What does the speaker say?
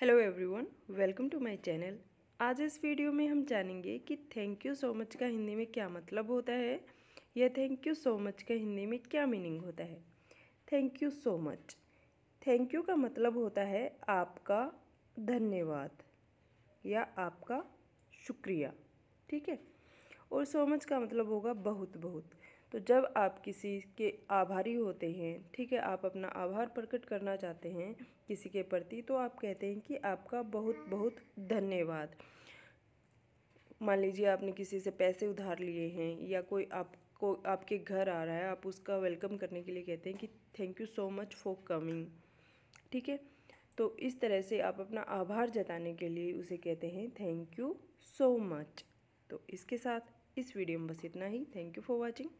hello everyone welcome to my channel आज इस video में हम जानेंगे कि थैंक यू सो मच का हिंदी में क्या मतलब होता है या थैंक यू सो मच का हिंदी में क्या मीनिंग होता है thank you so much thank you का मतलब होता है आपका धन्यवाद या आपका शुक्रिया ठीक है और सो मच का मतलब होगा बहुत बहुत तो जब आप किसी के आभारी होते हैं ठीक है आप अपना आभार प्रकट करना चाहते हैं किसी के प्रति तो आप कहते हैं कि आपका बहुत बहुत धन्यवाद मान लीजिए आपने किसी से पैसे उधार लिए हैं या कोई आपको आपके घर आ रहा है आप उसका वेलकम करने के लिए कहते हैं कि thank you so much for coming ठीक है तो इस तरह से आप अपना आभार जताने के लिए उसे कहते हैं थैंक यू सो मच तो इसके साथ इस वीडियो में बस इतना ही थैंक यू फॉर वॉचिंग